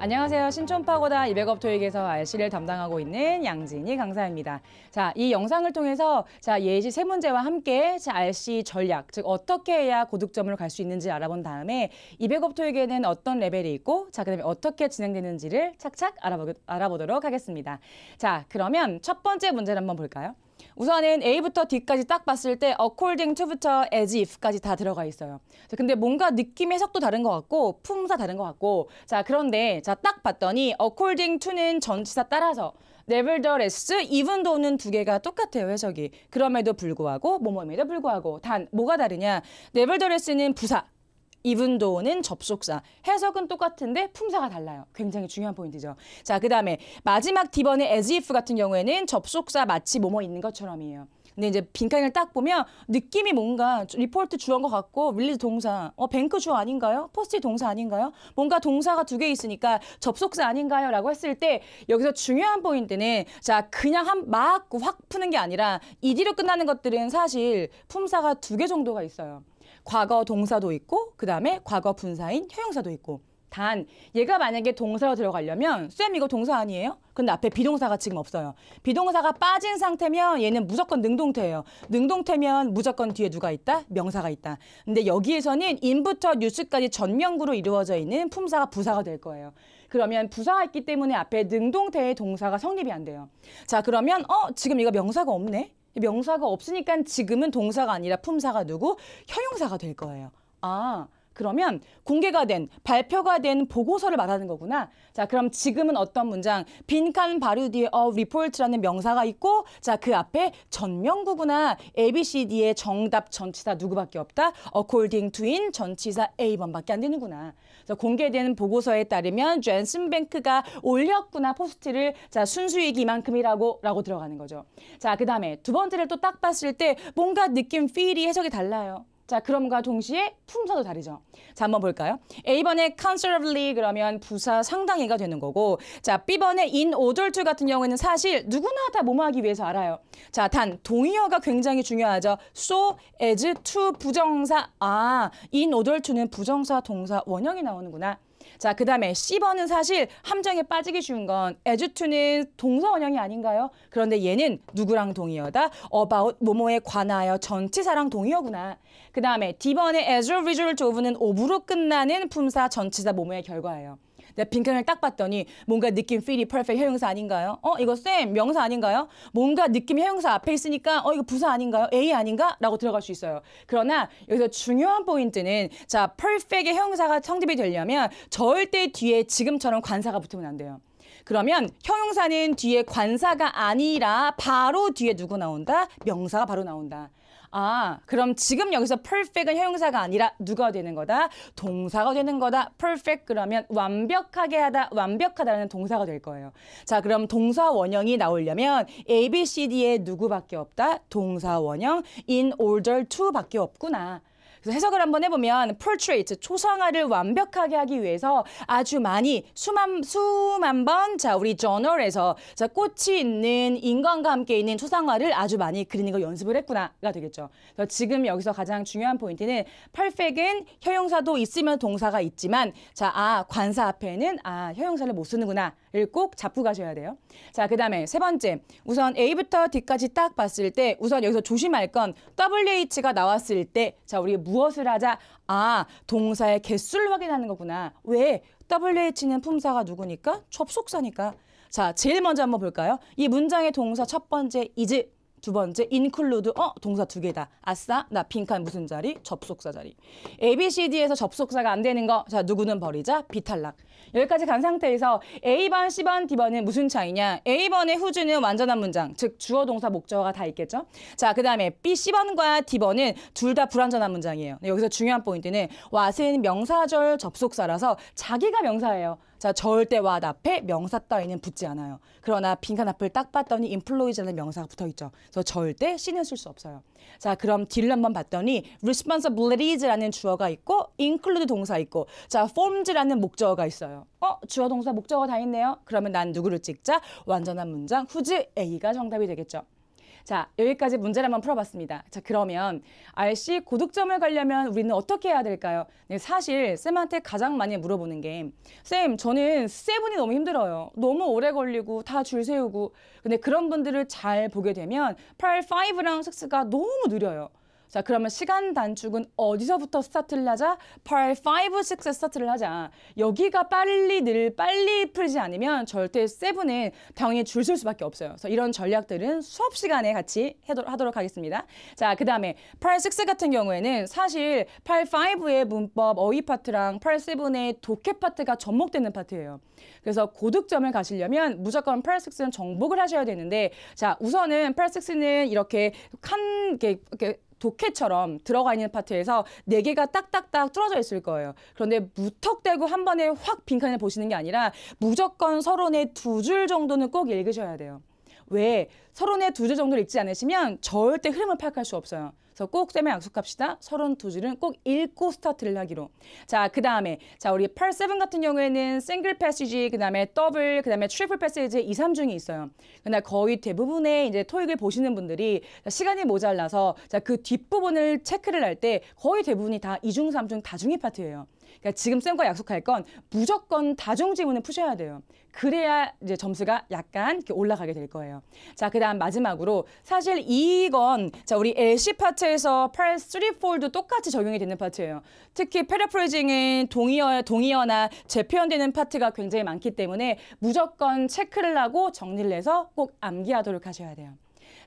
안녕하세요. 신촌파고다 200업 토익에서 RC를 담당하고 있는 양진희 강사입니다. 자, 이 영상을 통해서 자, 예시 세 문제와 함께 자, RC 전략, 즉 어떻게 해야 고득점을 갈 수 있는지 알아본 다음에 200업 토익에는 어떤 레벨이 있고 자, 그다음에 어떻게 진행되는지를 착착 알아보, 알아보도록 하겠습니다. 자, 그러면 첫 번째 문제를 한번 볼까요? 우선은 A부터 D까지 딱 봤을 때 according to부터 as if까지 다 들어가 있어요. 근데 뭔가 느낌 해석도 다른 것 같고 품사 다른 것 같고 자 그런데 자 딱 봤더니 according to는 전치사 따라서 nevertheless, even though는 두 개가 똑같아요, 해석이. 그럼에도 불구하고, 뭐뭐임에도 불구하고. 단, 뭐가 다르냐. nevertheless는 부사, e 분도는 접속사. 해석은 똑같은데 품사가 달라요. 굉장히 중요한 포인트죠. 자, 그 다음에 마지막 D번의 as if 같은 경우에는 접속사 마치 뭐뭐 있는 것처럼이에요. 근데 이제 빈칸을 딱 보면 느낌이 뭔가 리포트 주어인 것 같고 릴리즈 동사, 어 뱅크 주어 아닌가요? 포스트 동사 아닌가요? 뭔가 동사가 두 개 있으니까 접속사 아닌가요? 라고 했을 때 여기서 중요한 포인트는 자 그냥 한막확 푸는 게 아니라 이뒤로 끝나는 것들은 사실 품사가 두 개 정도가 있어요. 과거 동사도 있고 그다음에 과거 분사인 형용사도 있고 단 얘가 만약에 동사로 들어가려면 쌤 이거 동사 아니에요? 근데 앞에 비동사가 지금 없어요. 비동사가 빠진 상태면 얘는 무조건 능동태예요. 능동태면 무조건 뒤에 누가 있다? 명사가 있다. 근데 여기에서는 인부터 뉴스까지 전명구로 이루어져 있는 품사가 부사가 될 거예요. 그러면 부사가 있기 때문에 앞에 능동태의 동사가 성립이 안 돼요. 자 그러면 어 지금 이거 명사가 없네? 명사가 없으니까 지금은 동사가 아니라 품사가 누구? 형용사가 될 거예요. 아, 그러면 공개가 된, 발표가 된 보고서를 말하는 거구나. 자, 그럼 지금은 어떤 문장? 빈칸 바로 뒤에 어 리포트라는 명사가 있고 자, 그 앞에 전명구구나. ABCD의 정답 전치사 누구밖에 없다? 어콜딩 투인 전치사 A번밖에 안 되는구나. 공개된 보고서에 따르면 젬슨뱅크가 올렸구나 포스트를 자 순수익 이만큼이라고 라고 들어가는 거죠. 자그 다음에 두 번째를 또 딱 봤을 때 뭔가 느낌 필이 해석이 달라요. 자, 그럼과 동시에 품사도 다르죠. 자, 한번 볼까요? A번의 c o n s e r a t l y 그러면 부사 상당히가 되는 거고 자, B번의 in order to 같은 경우에는 사실 누구나 다 뭐뭐하기 위해서 알아요. 자, 단 동의어가 굉장히 중요하죠. so, as, to 부정사 아, in order to는 부정사 동사 원형이 나오는구나. 자, 그 다음에 C번은 사실 함정에 빠지기 쉬운 건 에즈투는 동서원형이 아닌가요? 그런데 얘는 누구랑 동의어다? about 모모에 관하여 전치사랑 동의어구나. 그 다음에 D번의 as a result of는 오브로 끝나는 품사 전치사 모모의 결과예요. 내 빈칸을 딱 봤더니 뭔가 느낌 필이 퍼펙트 형용사 아닌가요? 어 이거 쌤 명사 아닌가요? 뭔가 느낌 형용사 앞에 있으니까 어 이거 부사 아닌가요? A 아닌가? 라고 들어갈 수 있어요. 그러나 여기서 중요한 포인트는 자 p 펙 r 의 형용사가 성립이 되려면 절대 뒤에 지금처럼 관사가 붙으면 안 돼요. 그러면 형용사는 뒤에 관사가 아니라 바로 뒤에 누구 나온다? 명사가 바로 나온다. 아, 그럼 지금 여기서 perfect은 형용사가 아니라 누가 되는 거다? 동사가 되는 거다. perfect 그러면 완벽하게 하다, 완벽하다는 동사가 될 거예요. 자, 그럼 동사 원형이 나오려면 A, B, C, D에 누구밖에 없다? 동사 원형 in order to밖에 없구나. 그래서 해석을 한번 해보면 portrait 초상화를 완벽하게 하기 위해서 아주 많이 수만 수만 번 자 우리 저널에서 자 꽃이 있는 인간과 함께 있는 초상화를 아주 많이 그리는 걸 연습을 했구나가 되겠죠. 그래서 지금 여기서 가장 중요한 포인트는 perfect은 형용사도 있으면 동사가 있지만 자 아 관사 앞에는 아 형용사를 못 쓰는구나를 꼭 잡고 가셔야 돼요. 자 그다음에 세 번째 우선 A부터 D까지 딱 봤을 때 우선 여기서 조심할 건 WH가 나왔을 때 자 우리 무 무엇을 하자? 아, 동사의 개수를 확인하는 거구나. 왜? WH는 품사가 누구니까? 접속사니까. 자, 제일 먼저 한번 볼까요? 이 문장의 동사 첫 번째 is 두 번째 include 어 동사 두 개다. 아싸 나 빈칸 무슨 자리? 접속사 자리. A, B, C, D에서 접속사가 안 되는 거. 자 누구는 버리자. B 탈락. 여기까지 간 상태에서 A번, C번, D번은 무슨 차이냐? A번의 후주는 완전한 문장, 즉 주어, 동사, 목적어가 다 있겠죠? 자, 그 다음에 B, C번과 D번은 둘 다 불완전한 문장이에요. 여기서 중요한 포인트는 와은 명사절 접속사라서 자기가 명사예요. 자, 절대 와 앞에 명사 따위는 붙지 않아요. 그러나 빈칸 앞을 딱 봤더니 인플로이즈라는 명사가 붙어 있죠. 그래서 절대 신을 쓸수 없어요. 자, 그럼 D를 한번 봤더니 responsibilities라는 주어가 있고 include 동사 있고 자, forms라는 목적어가 있어요. 어, 주어 동사 목적어 다 있네요. 그러면 난 누구를 찍자? 완전한 문장 후지 A가 정답이 되겠죠. 자, 여기까지 문제를 한번 풀어봤습니다. 자, 그러면 RC 고득점을 가려면 우리는 어떻게 해야 될까요? 네, 사실 쌤한테 가장 많이 물어보는 게 쌤, 저는 세븐이 너무 힘들어요. 너무 오래 걸리고 다 줄 세우고 근데 그런 분들을 잘 보게 되면 8, 5랑 6가 너무 느려요. 자, 그러면 시간 단축은 어디서부터 스타트를 하자? part 5, 6에 스타트를 하자. 여기가 빨리 늘 빨리 풀지 않으면 절대 7은 병이 줄설 수밖에 없어요. 그래서 이런 전략들은 수업 시간에 같이 하도록 하겠습니다. 자, 그 다음에 p a r 6 같은 경우에는 사실 part 5의 문법 어휘 파트랑 p a r 7의 독해 파트가 접목되는 파트예요. 그래서 고득점을 가시려면 무조건 p a r 6는 정복을 하셔야 되는데 자, 우선은 p a r 6는 이렇게 칸, 이렇게, 이렇게 도켓처럼 들어가 있는 파트에서 네 개가 딱딱딱 뚫어져 있을 거예요. 그런데 무턱대고 한 번에 확 빈칸을 보시는 게 아니라 무조건 서론의 두 줄 정도는 꼭 읽으셔야 돼요. 왜 서론의 두 줄 정도를 읽지 않으시면 절대 흐름을 파악할 수 없어요. 그래서 꼭쌤에 약속합시다. 서론 두 줄은 꼭 읽고 스타트를 하기로. 자, 그 다음에 자 우리 8-7 같은 경우에는 싱글 패시지, 그 다음에 더블, 그 다음에 트리플 패시지 2, 3중이 있어요. 그러나 거의 대부분의 이제 토익을 보시는 분들이 시간이 모자라서 자 그 뒷부분을 체크를 할 때 거의 대부분이 다 2중, 3중, 다중이 파트예요. 그러니까 지금 쌤과 약속할 건 무조건 다중 지문을 푸셔야 돼요. 그래야 이제 점수가 약간 이렇게 올라가게 될 거예요. 자, 그 다음 일단 마지막으로 사실 이건 자 우리 LC 파트에서 팔 3폴드 똑같이 적용이 되는 파트예요. 특히 패러프레징은 동의어, 동의어나 재표현되는 파트가 굉장히 많기 때문에 무조건 체크를 하고 정리를 해서 꼭 암기하도록 하셔야 돼요.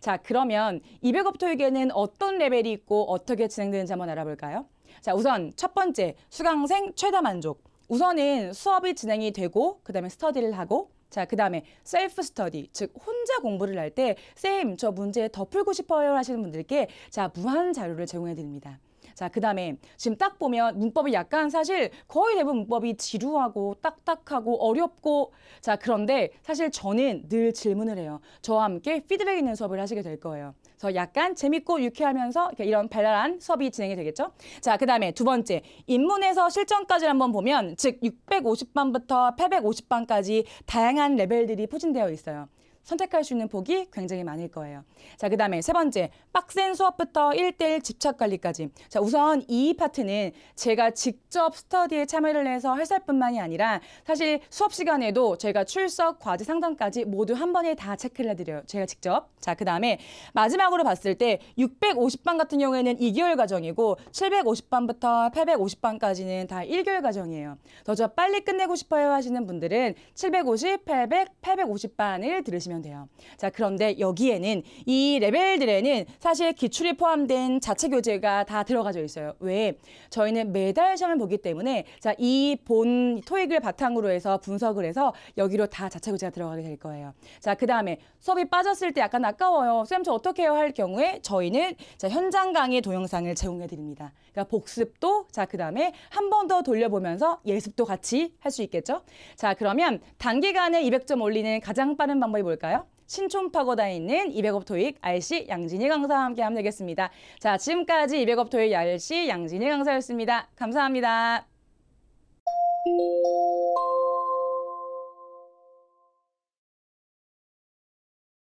자 그러면 200업 토에게는 어떤 레벨이 있고 어떻게 진행되는지 한번 알아볼까요? 자 우선 첫 번째 수강생 최다 만족. 우선은 수업이 진행이 되고 그다음에 스터디를 하고 자, 그 다음에 셀프 스터디, 즉 혼자 공부를 할 때 쌤, 저 문제 더 풀고 싶어요 하시는 분들께 자, 무한 자료를 제공해 드립니다. 자, 그 다음에 지금 딱 보면 문법이 약간 사실 거의 대부분 문법이 지루하고 딱딱하고 어렵고 자, 그런데 사실 저는 늘 질문을 해요. 저와 함께 피드백 있는 수업을 하시게 될 거예요. 그래서 약간 재밌고 유쾌하면서 이런 발랄한 수업이 진행이 되겠죠. 자, 그 다음에 두 번째 입문에서 실전까지 한번 보면 즉 650반부터 850반까지 다양한 레벨들이 포진되어 있어요. 선택할 수 있는 폭이 굉장히 많을 거예요. 자, 그 다음에 세 번째, 빡센 수업부터 일대일 집착 관리까지. 자, 우선 이 파트는 제가 직접 스터디에 참여를 해서 했을 뿐만이 아니라 사실 수업 시간에도 제가 출석, 과제 상담까지 모두 한 번에 다 체크를 해드려요. 제가 직접. 자, 그 다음에 마지막으로 봤을 때 650반 같은 경우에는 2개월 과정이고 750반부터 850반까지는 다 1개월 과정이에요. 더 저 빨리 끝내고 싶어요 하시는 분들은 750, 800, 850반을 들으시면 보시면 돼요. 자, 그런데 여기에는 이 레벨들에는 사실 기출이 포함된 자체 교재가 다 들어가져 있어요. 왜? 저희는 매달 시험을 보기 때문에 자, 이 본 토익을 바탕으로 해서 분석을 해서 여기로 다 자체 교재가 들어가게 될 거예요. 자, 그다음에 수업이 빠졌을 때 약간 아까워요. 쌤 저 어떻게 해요? 할 경우에 저희는 자, 현장 강의 동영상을 제공해 드립니다. 그러니까 복습도 자, 그다음에 한 번 더 돌려보면서 예습도 같이 할 수 있겠죠? 자, 그러면 단기간에 200점 올리는 가장 빠른 방법이 뭘까요? 볼까요? 신촌파고다 있는 200업 토익 RC 양진희 강사와 함께 하면 되겠습니다. 자, 지금까지 200업 토익 RC 양진희 강사였습니다. 감사합니다.